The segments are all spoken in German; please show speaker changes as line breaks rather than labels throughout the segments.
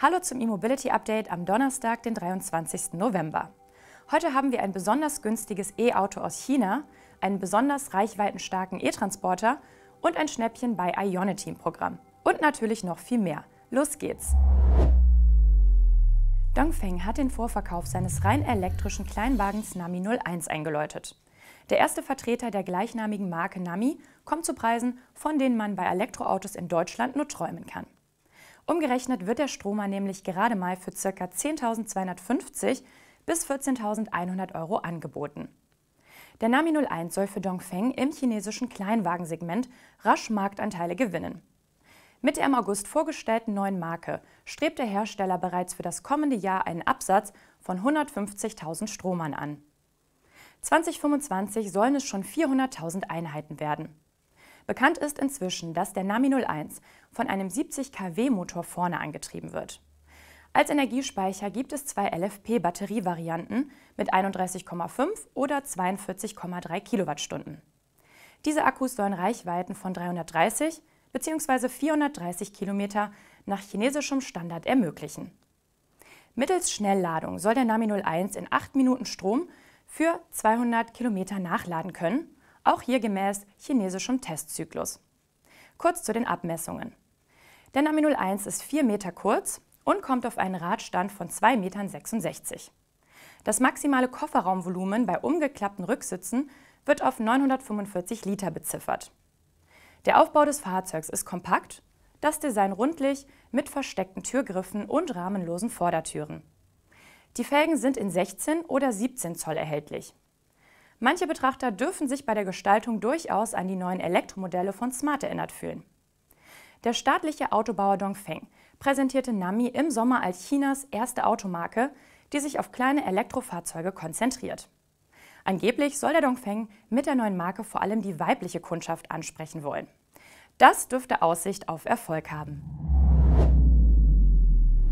Hallo zum E-Mobility Update am Donnerstag, den 23. November. Heute haben wir ein besonders günstiges E-Auto aus China, einen besonders reichweitenstarken E-Transporter und ein Schnäppchen bei Ionity im Programm. Und natürlich noch viel mehr. Los geht's! Dongfeng hat den Vorverkauf seines rein elektrischen Kleinwagens Nami 01 eingeläutet. Der erste Vertreter der gleichnamigen Marke Nami kommt zu Preisen, von denen man bei Elektroautos in Deutschland nur träumen kann. Umgerechnet wird der Stromer nämlich gerade mal für ca. 10.250 bis 14.100 Euro angeboten. Der Nami 01 soll für Dongfeng im chinesischen Kleinwagensegment rasch Marktanteile gewinnen. Mit der im August vorgestellten neuen Marke strebt der Hersteller bereits für das kommende Jahr einen Absatz von 150.000 Stromern an. 2025 sollen es schon 400.000 Einheiten werden. Bekannt ist inzwischen, dass der Nami 01 von einem 70 kW Motor vorne angetrieben wird. Als Energiespeicher gibt es zwei LFP-Batterievarianten mit 31,5 oder 42,3 Kilowattstunden. Diese Akkus sollen Reichweiten von 330 bzw. 430 Kilometer nach chinesischem Standard ermöglichen. Mittels Schnellladung soll der Nami 01 in 8 Minuten Strom für 200 Kilometer nachladen können auch hier gemäß chinesischem Testzyklus. Kurz zu den Abmessungen. Der Nami 01 ist 4 Meter kurz und kommt auf einen Radstand von 2,66 Meter. Das maximale Kofferraumvolumen bei umgeklappten Rücksitzen wird auf 945 Liter beziffert. Der Aufbau des Fahrzeugs ist kompakt, das Design rundlich mit versteckten Türgriffen und rahmenlosen Vordertüren. Die Felgen sind in 16 oder 17 Zoll erhältlich. Manche Betrachter dürfen sich bei der Gestaltung durchaus an die neuen Elektromodelle von Smart erinnert fühlen. Der staatliche Autobauer Dongfeng präsentierte Nami im Sommer als Chinas erste Automarke, die sich auf kleine Elektrofahrzeuge konzentriert. Angeblich soll der Dongfeng mit der neuen Marke vor allem die weibliche Kundschaft ansprechen wollen. Das dürfte Aussicht auf Erfolg haben.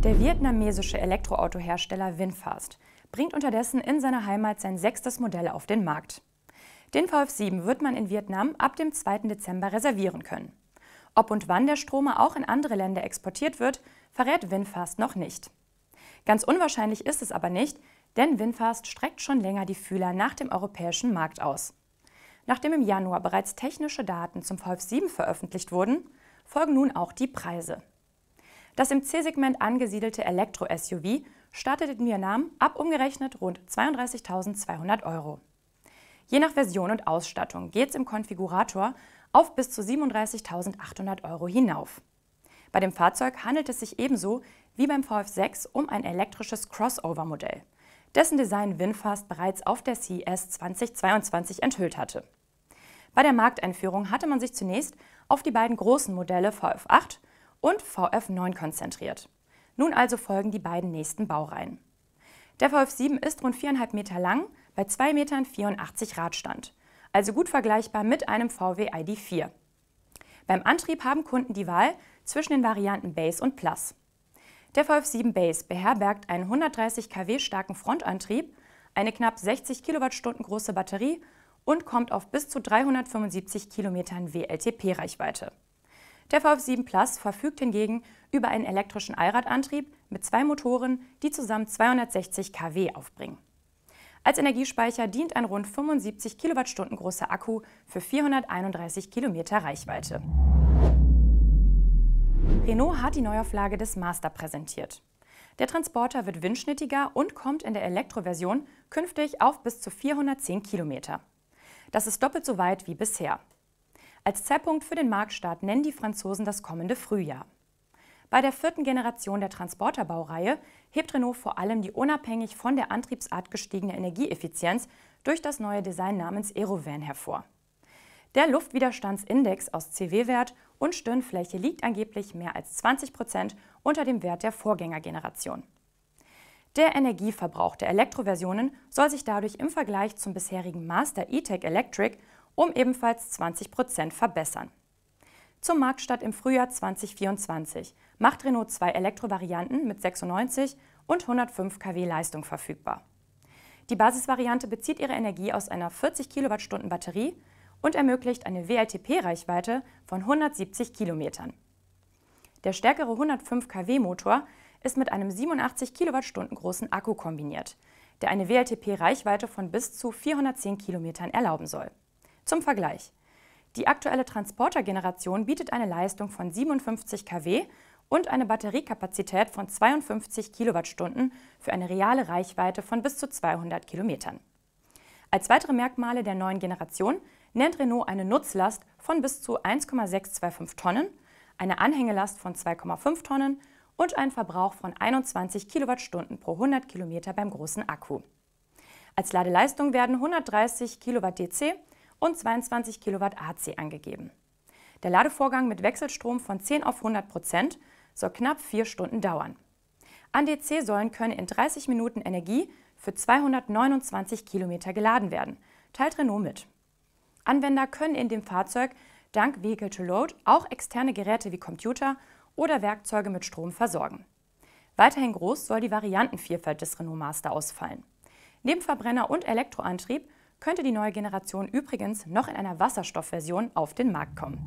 Der vietnamesische Elektroautohersteller Winfast bringt unterdessen in seiner Heimat sein sechstes Modell auf den Markt. Den VF7 wird man in Vietnam ab dem 2. Dezember reservieren können. Ob und wann der Stromer auch in andere Länder exportiert wird, verrät Winfast noch nicht. Ganz unwahrscheinlich ist es aber nicht, denn Winfast streckt schon länger die Fühler nach dem europäischen Markt aus. Nachdem im Januar bereits technische Daten zum VF7 veröffentlicht wurden, folgen nun auch die Preise. Das im C-Segment angesiedelte Elektro-SUV starteten wir Namen ab umgerechnet rund 32.200 Euro. Je nach Version und Ausstattung geht es im Konfigurator auf bis zu 37.800 Euro hinauf. Bei dem Fahrzeug handelt es sich ebenso wie beim VF6 um ein elektrisches Crossover-Modell, dessen Design Winfast bereits auf der CES 2022 enthüllt hatte. Bei der Markteinführung hatte man sich zunächst auf die beiden großen Modelle VF8 und VF9 konzentriert. Nun also folgen die beiden nächsten Baureihen. Der vf 7 ist rund 4,5 Meter lang bei 2,84 Metern Radstand, also gut vergleichbar mit einem VW ID4. Beim Antrieb haben Kunden die Wahl zwischen den Varianten Base und Plus. Der vf 7 Base beherbergt einen 130 kW starken Frontantrieb, eine knapp 60 Kilowattstunden große Batterie und kommt auf bis zu 375 Kilometern WLTP-Reichweite. Der VF7 Plus verfügt hingegen über einen elektrischen Allradantrieb mit zwei Motoren, die zusammen 260 kW aufbringen. Als Energiespeicher dient ein rund 75 Kilowattstunden großer Akku für 431 Kilometer Reichweite. Renault hat die Neuauflage des Master präsentiert. Der Transporter wird windschnittiger und kommt in der Elektroversion künftig auf bis zu 410 Kilometer. Das ist doppelt so weit wie bisher. Als Zeitpunkt für den Marktstart nennen die Franzosen das kommende Frühjahr. Bei der vierten Generation der Transporterbaureihe hebt Renault vor allem die unabhängig von der Antriebsart gestiegene Energieeffizienz durch das neue Design namens Aerovan hervor. Der Luftwiderstandsindex aus CW-Wert und Stirnfläche liegt angeblich mehr als 20 Prozent unter dem Wert der Vorgängergeneration. Der Energieverbrauch der Elektroversionen soll sich dadurch im Vergleich zum bisherigen Master E-Tech Electric um ebenfalls 20 Prozent verbessern. Zum Marktstart im Frühjahr 2024 macht Renault zwei Elektrovarianten mit 96 und 105 kW Leistung verfügbar. Die Basisvariante bezieht ihre Energie aus einer 40 Kilowattstunden Batterie und ermöglicht eine WLTP-Reichweite von 170 Kilometern. Der stärkere 105 kW Motor ist mit einem 87 Kilowattstunden großen Akku kombiniert, der eine WLTP-Reichweite von bis zu 410 Kilometern erlauben soll. Zum Vergleich. Die aktuelle Transporter-Generation bietet eine Leistung von 57 kW und eine Batteriekapazität von 52 Kilowattstunden für eine reale Reichweite von bis zu 200 Kilometern. Als weitere Merkmale der neuen Generation nennt Renault eine Nutzlast von bis zu 1,625 Tonnen, eine Anhängelast von 2,5 Tonnen und einen Verbrauch von 21 Kilowattstunden pro 100 Kilometer beim großen Akku. Als Ladeleistung werden 130 Kilowatt DC, und 22 Kilowatt AC angegeben. Der Ladevorgang mit Wechselstrom von 10 auf 100 Prozent soll knapp vier Stunden dauern. An dc säulen können in 30 Minuten Energie für 229 Kilometer geladen werden, teilt Renault mit. Anwender können in dem Fahrzeug dank Vehicle to Load auch externe Geräte wie Computer oder Werkzeuge mit Strom versorgen. Weiterhin groß soll die Variantenvielfalt des Renault Master ausfallen. Neben Verbrenner und Elektroantrieb könnte die neue Generation übrigens noch in einer Wasserstoffversion auf den Markt kommen.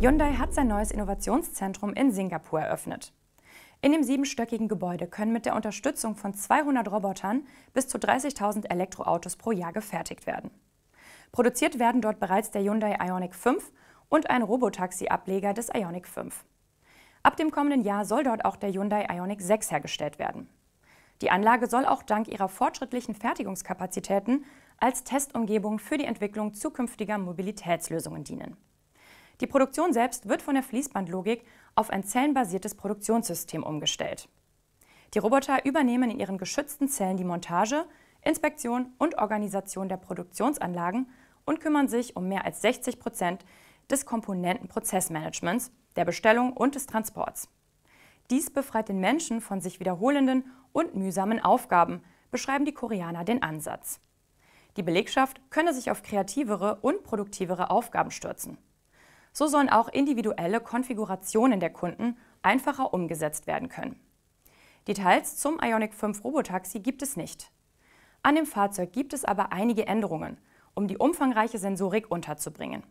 Hyundai hat sein neues Innovationszentrum in Singapur eröffnet. In dem siebenstöckigen Gebäude können mit der Unterstützung von 200 Robotern bis zu 30.000 Elektroautos pro Jahr gefertigt werden. Produziert werden dort bereits der Hyundai Ioniq 5 und ein Robotaxi-Ableger des Ioniq 5. Ab dem kommenden Jahr soll dort auch der Hyundai Ioniq 6 hergestellt werden. Die Anlage soll auch dank ihrer fortschrittlichen Fertigungskapazitäten als Testumgebung für die Entwicklung zukünftiger Mobilitätslösungen dienen. Die Produktion selbst wird von der Fließbandlogik auf ein zellenbasiertes Produktionssystem umgestellt. Die Roboter übernehmen in ihren geschützten Zellen die Montage, Inspektion und Organisation der Produktionsanlagen und kümmern sich um mehr als 60 Prozent des Komponentenprozessmanagements, der Bestellung und des Transports. Dies befreit den Menschen von sich wiederholenden und mühsamen Aufgaben, beschreiben die Koreaner den Ansatz. Die Belegschaft könne sich auf kreativere und produktivere Aufgaben stürzen. So sollen auch individuelle Konfigurationen der Kunden einfacher umgesetzt werden können. Details zum Ionic 5 Robotaxi gibt es nicht. An dem Fahrzeug gibt es aber einige Änderungen, um die umfangreiche Sensorik unterzubringen.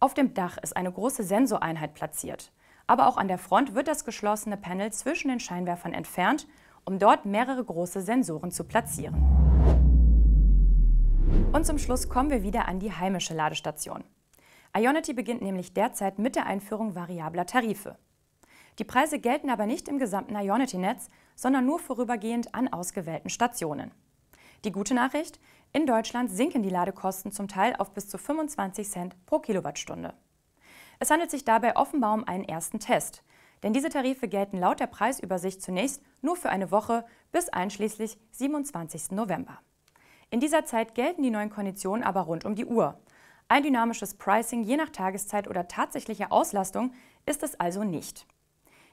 Auf dem Dach ist eine große Sensoreinheit platziert, aber auch an der Front wird das geschlossene Panel zwischen den Scheinwerfern entfernt, um dort mehrere große Sensoren zu platzieren. Und zum Schluss kommen wir wieder an die heimische Ladestation. Ionity beginnt nämlich derzeit mit der Einführung variabler Tarife. Die Preise gelten aber nicht im gesamten Ionity-Netz, sondern nur vorübergehend an ausgewählten Stationen. Die gute Nachricht, in Deutschland sinken die Ladekosten zum Teil auf bis zu 25 Cent pro Kilowattstunde. Es handelt sich dabei offenbar um einen ersten Test. Denn diese Tarife gelten laut der Preisübersicht zunächst nur für eine Woche bis einschließlich 27. November. In dieser Zeit gelten die neuen Konditionen aber rund um die Uhr. Ein dynamisches Pricing je nach Tageszeit oder tatsächlicher Auslastung ist es also nicht.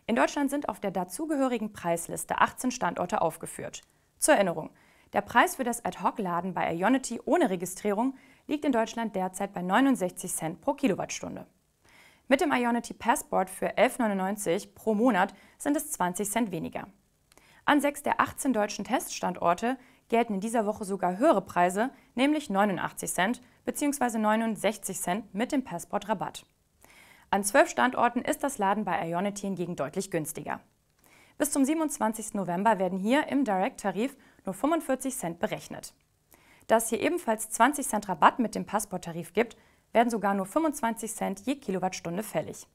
In Deutschland sind auf der dazugehörigen Preisliste 18 Standorte aufgeführt. Zur Erinnerung, der Preis für das Ad-Hoc-Laden bei Ionity ohne Registrierung liegt in Deutschland derzeit bei 69 Cent pro Kilowattstunde. Mit dem Ionity Passport für 11,99 pro Monat sind es 20 Cent weniger. An sechs der 18 deutschen Teststandorte gelten in dieser Woche sogar höhere Preise, nämlich 89 Cent bzw. 69 Cent mit dem Passport-Rabatt. An zwölf Standorten ist das Laden bei Ionity hingegen deutlich günstiger. Bis zum 27. November werden hier im Direct-Tarif nur 45 Cent berechnet. Da es hier ebenfalls 20 Cent Rabatt mit dem Passport-Tarif gibt, werden sogar nur 25 Cent je Kilowattstunde fällig.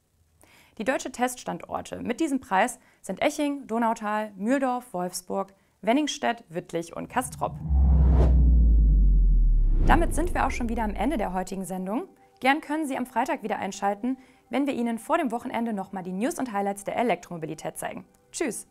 Die deutsche Teststandorte mit diesem Preis sind Eching, Donautal, Mühldorf, Wolfsburg, Wenningstedt, Wittlich und Kastrop. Damit sind wir auch schon wieder am Ende der heutigen Sendung. Gern können Sie am Freitag wieder einschalten, wenn wir Ihnen vor dem Wochenende nochmal die News und Highlights der Elektromobilität zeigen. Tschüss!